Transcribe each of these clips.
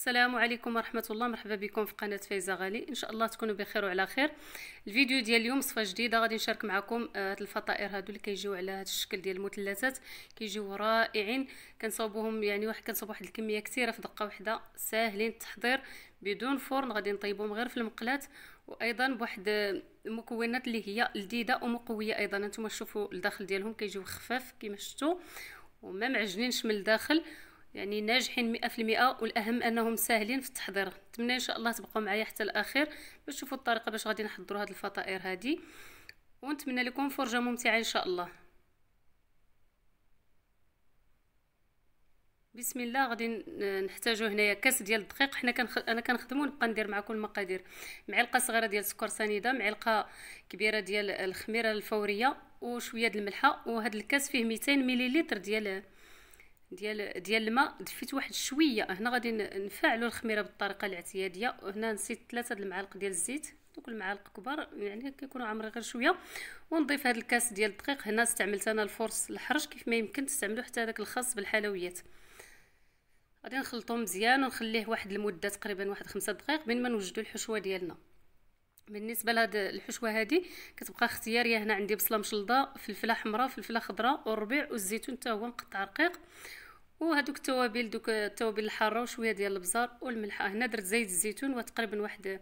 السلام عليكم ورحمه الله مرحبا بكم في قناه فايزه غالي ان شاء الله تكونوا بخير وعلى خير الفيديو ديال اليوم صفه جديده غادي نشارك معكم آه، هاد الفطائر هادو اللي كيجيو على هاد الشكل ديال المثلثات كيجيو رائعين كنصوبوهم يعني واحد كنصوب واحد الكميه كثيره في دقه واحده ساهلين التحضير بدون فرن غادي نطيبوهم غير في المقلاه وايضا بواحد المكونات آه، اللي هي لذيذه ومقويه ايضا نتوما شوفوا الداخل ديالهم كيجيو خفاف كما شفتوا وما معجنينش من الداخل يعني ناجحين مئة في المئة والأهم أنهم ساهلين في التحضير نتمنى إن شاء الله تبقوا معايا حتى الأخير باش تشوفوا الطريقة باش غادي نحضروا هاد الفطائر هادي ونتمنى لكم فرجة ممتعة إن شاء الله بسم الله غادي نحتاجو هنايا كاس ديال الدقيق حنا كنخ... انا كنخدمو نبقى ندير معكم المقادير معلقه صغيره ديال سكر سنيده معلقه كبيره ديال الخميره الفوريه وشويه د الملحه وهاد الكاس فيه 200 مليلتر ديال ديال ديال الماء دفيت واحد شويه هنا غادي نفعلوا الخميره بالطريقه الاعتياديه هنا نسيت ثلاثة د المعالق ديال الزيت دوك المعالق كبار يعني كيكونوا عامرين غير شويه ونضيف هذا الكاس ديال الدقيق هنا استعملت انا الفرص الحرج كيف ما يمكن تستعملوا حتى داك الخاص بالحلويات غادي نخلطو مزيان ونخليه واحد المده تقريبا واحد خمسة دقائق بين ما نوجدوا الحشوه ديالنا بالنسبه لهاد الحشوه هادي كتبقى اختياريه هنا عندي بصله مشلضه فلفله حمراء فلفله خضراء والربيع والزيتون حتى هو مقطع رقيق وهذوك التوابل دوك التوابل الحاره وشويه ديال البزار والملح هنا درت زيت الزيتون وتقريبا واحد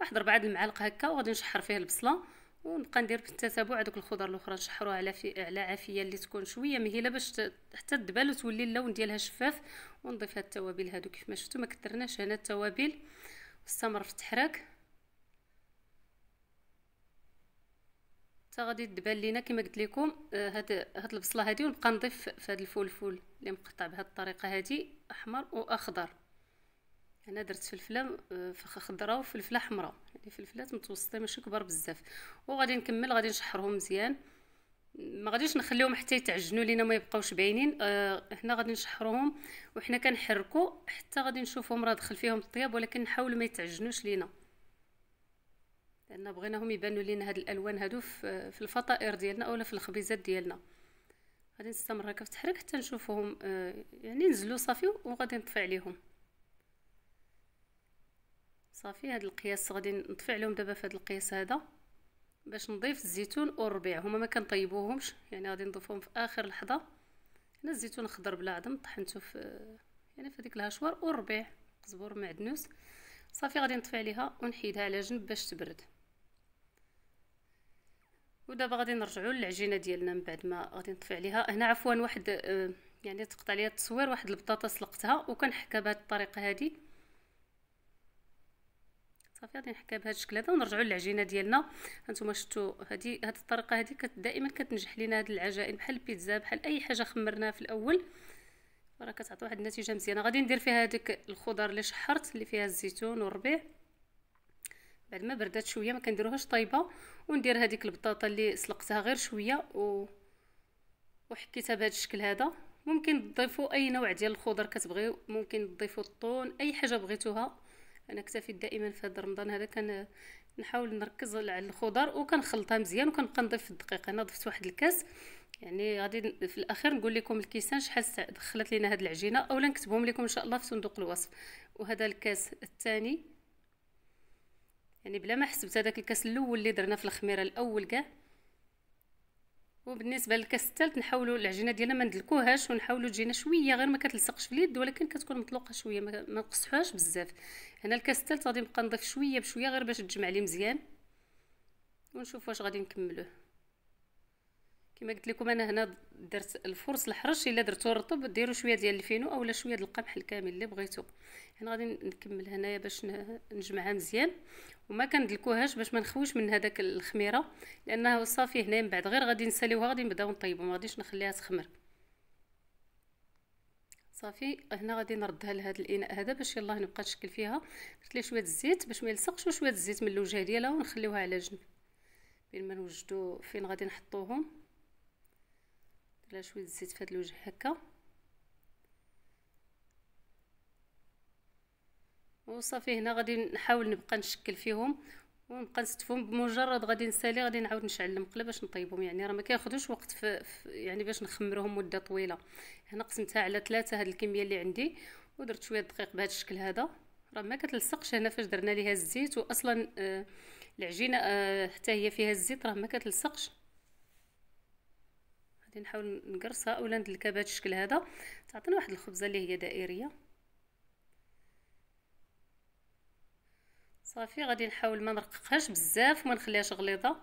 واحد ربعه المعالق هكا وغادي نشحر فيه البصله ونبقى ندير بالتتابع هذوك الخضر الاخرى نشحروها على في على عافيه اللي تكون شويه مهيله باش ت... حتى تدبل وتولي اللون ديالها شفاف ونضيف هاد التوابل هذوك كيف ما شفتوا ما كثرناش هنا التوابل واستمر في التحراك حتى غادي تبان لينا كما قلت لكم آه، هاد هاد البصله هادي ونبقى نضيف في هاد الفلفل اللي مقطع بهاد الطريقه هادي احمر واخضر انا درت فلفله آه، خضراء وفلفله حمراء يعني فلفلات متوسطه ماشي كبار بزاف وغادي نكمل غادي نشحرهم مزيان ما غاديش نخليهم حتى يتعجنوا لينا ما يبقاوش باينين آه هنا غادي نشحروهم وحنا كنحركوا حتى غادي نشوفهم راه دخل فيهم الطياب ولكن نحاول ما يتعجنوش لينا لان بغيناهم يبانوا لينا هاد الالوان هادو في الفطائر ديالنا اولا في الخبيزات ديالنا غادي نستمر هكا في التحريك حتى نشوفهم آه، يعني نزلوا صافي وغادي نطفي عليهم صافي هاد القياس غادي نطفي عليهم دابا في هاد القياس هذا باش نضيف الزيتون والربيع هما ما كنطيبوهمش يعني غادي نضيفهم في اخر لحظه هنا الزيتون خضر بلا عظم طحنته في يعني في هذيك الهشوار والربيع زبور معدنوس صافي غادي نطفي عليها ونحيدها على جنب باش تبرد ودابا غادي نرجعوا للعجينه ديالنا من بعد ما غادي نطفي عليها هنا عفوا واحد آه يعني تقطع لي التصوير واحد البطاطا سلقتها وكنحكها بهذه الطريقه هذه صافي غادي نحكها بهذا الشكل هذا ونرجعوا للعجينه ديالنا هانتوما شفتوا هذه هذه الطريقه هذه كت دائما كتنجح لينا هاد العجائن بحال البيتزا بحال اي حاجه خمرناها في الاول راه كتعطي واحد النتيجه مزيانه غادي ندير فيها هذيك الخضر اللي شحرت اللي فيها الزيتون والربيع بعد ما بردات شويه ما كنديروهاش طايبه وندير هذيك البطاطا اللي سلقتها غير شويه و وحكيتها بهذا الشكل هذا ممكن تضيفوا اي نوع ديال الخضر كتبغيو ممكن تضيفوا الطون اي حاجه بغيتوها انا اكتفي دائما في هذا رمضان هذا كان نحاول نركز على الخضر وكنخلطها مزيان وكنبقى نضيف في الدقيق انا ضفت واحد الكاس يعني غادي في الاخير نقول لكم الكيسان شحال دخلت لينا هذه العجينه اولا نكتبهم لكم ان شاء الله في صندوق الوصف وهذا الكاس الثاني يعني بلا ما حسبت هذاك الكاس الاول اللي درنا في الخميره الاول كاع وبالنسبه للكاس الثالث نحاولوا العجينه ديالنا ما ندلكوهاش ونحاولوا تجينا شويه غير ما كتلصقش في اليد ولكن كتكون مطلوقه شويه ما نقصحوهاش بزاف هنا الكاس الثالث غادي نبقى نضيف شويه بشويه غير باش تجمع لي مزيان ونشوف واش غادي نكملوه كما قلت لكم انا هنا درت الفرص الحرش الا درتو رطب ديروا شويه ديال الفينو اولا شويه ديال القمح الكامل اللي بغيتو هنا غادي نكمل هنايا باش نجمعها مزيان وما كندلكوهاش باش ما نخويش من هذاك الخميره لانها صافي هنا من بعد غير غادي نساليوها غادي نبداو نطيبو ما غاديش نخليها تخمر صافي هنا غادي نردها لهذا الاناء هذا باش يلاه نبقى نشكل فيها درت ليه شويه الزيت باش ما يلصقش وشويه الزيت من الوجه ديالها ونخليوها على جنب بين ما نوجدو فين غادي نحطوهم درنا شويه الزيت في هذا الوجه هكا وصافي هنا غادي نحاول نبقى نشكل فيهم ونبقى نستفهم بمجرد غادي نسالي غادي نعاود نشعل المقله باش نطيبهم يعني راه ما كياخذوش وقت في يعني باش نخمروهم مده طويله هنا قسمتها على ثلاثه هاد الكميه اللي عندي ودرت شويه دقيق بهذا الشكل هذا راه ما كتلصقش هنا فاش درنا ليها الزيت واصلا آه العجينه آه حتى هي فيها الزيت راه ما كتلصقش غادي نحاول نقرصها اولا ندلكها بهذا الشكل هذا تعطينا واحد الخبزه اللي هي دائريه صافي غادي نحاول ما نرققهاش بزاف وما نخليهاش غليظه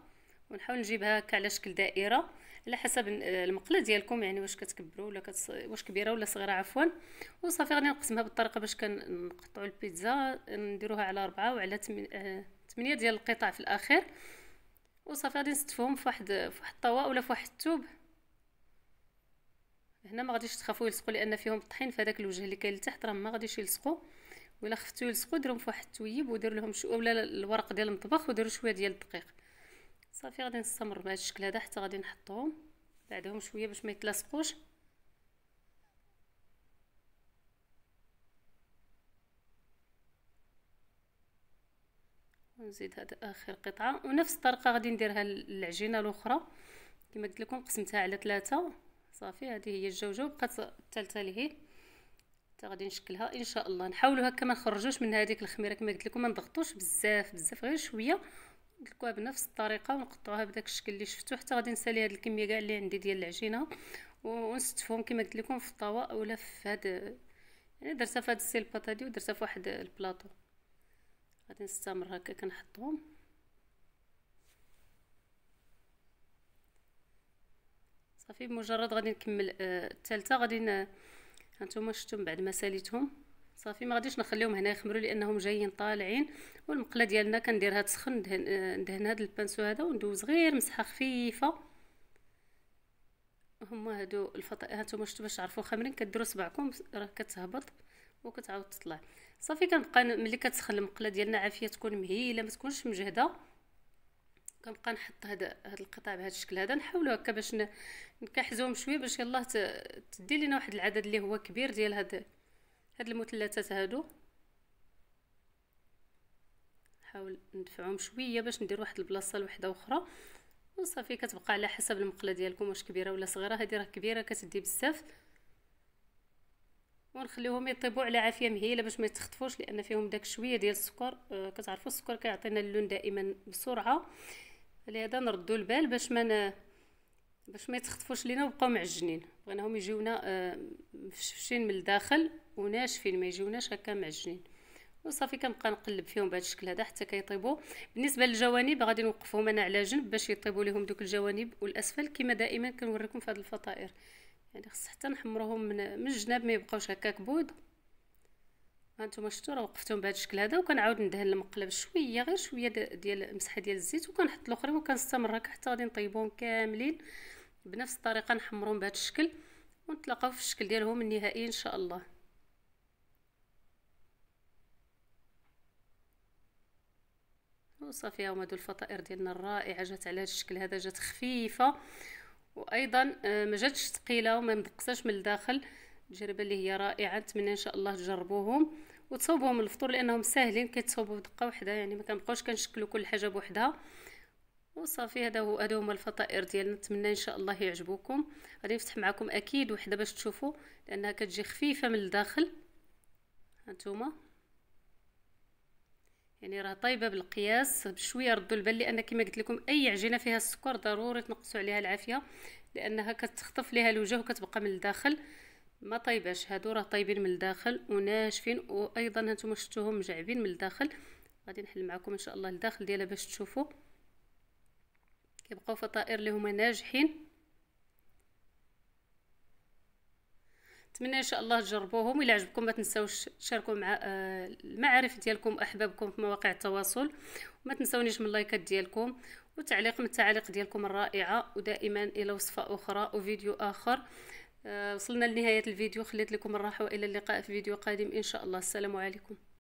ونحاول نجيبها هكا على شكل دائره على حسب المقله ديالكم يعني واش كتكبروا ولا كتص... واش كبيره ولا صغيره عفوا وصافي غادي نقسمها بالطريقه باش كنقطعوا البيتزا نديروها على أربعة وعلى 8 تمن... آه، ديال القطع في الاخير وصافي غادي نستفهم في واحد في واحد الطواء ولا في واحد الثوب هنا ما غاديش تخافوا يلصقوا لان فيهم الطحين فهداك الوجه اللي كاين لتحت راه ما غاديش يلصقوا ولا خفتو يلصقوا ديرهم في واحد التويب ودير لهم شويه ولا الورق ديال المطبخ وديروا شويه ديال الدقيق صافي غادي نستمر بهذا الشكل هذا حتى غادي نحطهم بعدهم شويه باش ما يتلاصقوش ونزيد هذا اخر قطعه ونفس الطريقه غادي نديرها للعجينه الاخرى كما قلت لكم قسمتها على ثلاثه صافي هذه هي الجوجه وبقات الثالثه لهيه حتى غادي نشكلها ان شاء الله نحاولوا هكا ما نخرجوش من هذيك الخميره كما قلت لكم ما نضغطوش بزاف بزاف غير شويه ندلكوها بنفس الطريقه ونقطعوها بداك الشكل اللي شفتو حتى غادي نسالي هاد الكميه كاع اللي عندي ديال العجينه ونستفهم كما قلت لكم في الطاوه اولا في هاد يعني درتها في هاد السيل هادي ودرتها في واحد البلاطو غادي نستمر هكا كنحطهم صافي بمجرد غادي نكمل آه، الثالثه غادي هانتوما شفتوا من بعد ما ساليتهم صافي ما غاديش نخليهم هنا يخمروا لانهم جايين طالعين والمقله ديالنا كنديرها تسخن ندهن, آه، ندهن هذا البانسو هذا وندوز غير مسحه خفيفه هما هادو الفط هانتوما شفتوا باش تعرفوا خامرين كديروا صبعكم راه كتهبط وكتعاود تطلع صافي كنبقى ملي كتسخن المقله ديالنا عافيه تكون مهيله ما تكونش مجهده كنبقى نحط هذا هذا القطع بهذا الشكل هذا نحاولو هكا باش نكحزوهم شويه باش يلاه تدي لينا واحد العدد اللي هو كبير ديال هاد هاد المثلثات هادو نحاول ندفعهم شويه باش ندير واحد البلاصه لوحده اخرى وصافي كتبقى على حسب المقله ديالكم واش كبيره ولا صغيره هذه راه كبيره كتدي بزاف ونخليهم يطيبوا على عافيه مهيله باش ما يتخطفوش لان فيهم داك شويه ديال السكر آه كتعرفوا السكر كيعطينا اللون دائما بسرعه لهذا نردو البال باش ما باش ما يتخطفوش لينا ويبقاو معجنين بغيناهم يجيونا آه، مفشفشين من الداخل وناشفين ما يجيوناش هكا معجنين وصافي كنبقى نقلب فيهم بهذا الشكل هذا حتى كيطيبوا بالنسبه للجوانب غادي نوقفهم انا على جنب باش يطيبوا لهم دوك الجوانب والاسفل كما دائما كنوريكم في هذه الفطائر يعني خص حتى نحمروهم من, من الجناب ما يبقاوش هكاك بود هانتوما شفتوا راه وقفتهم بهذا الشكل هذا وكنعاود ندهن المقلب شويه غير شويه ديال المسحه ديال الزيت وكنحط الاخرين وكنستمر هكا حتى غادي نطيبهم كاملين بنفس الطريقه نحمرهم بهذا الشكل ونتلاقاو في الشكل ديالهم النهائي ان شاء الله وصافي هما دو الفطائر ديالنا الرائعه جات على هذا الشكل هذا جات خفيفه وايضا آه، ما جاتش ثقيله وما مدقساش من الداخل تجربه اللي هي رائعه نتمنى ان شاء الله تجربوهم وتصوبوهم الفطور لانهم ساهلين كيتصوبو بدقه واحده يعني ما كنبقاوش كنشكلوا كل حاجه بوحدها وصافي هذا هو هادو هما الفطائر ديالنا نتمنى ان شاء الله يعجبوكم غادي نفتح معكم اكيد وحده باش تشوفوا لانها كتجي خفيفه من الداخل هانتوما يعني راه طايبه بالقياس بشويه ردوا البال لان كما قلت لكم اي عجينه فيها السكر ضروري تنقصوا عليها العافيه لانها كتخطف ليها الوجه وكتبقى من الداخل ما طيباش هادو راه طايبين من الداخل وناشفين وايضا هانتوما شفتوهم مجعبين من الداخل غادي نحل معكم ان شاء الله الداخل ديالها باش تشوفوا كيبقاو فطائر اللي هما ناجحين نتمنى ان شاء الله تجربوهم الى عجبكم ما تنساوش تشاركوا مع آه، المعارف ديالكم احبابكم في مواقع التواصل وما تنساونيش من اللايكات ديالكم وتعليق من التعاليق ديالكم الرائعه ودائما الى وصفه اخرى وفيديو اخر آه، وصلنا لنهايه الفيديو خليت لكم الراحه والى اللقاء في فيديو قادم ان شاء الله السلام عليكم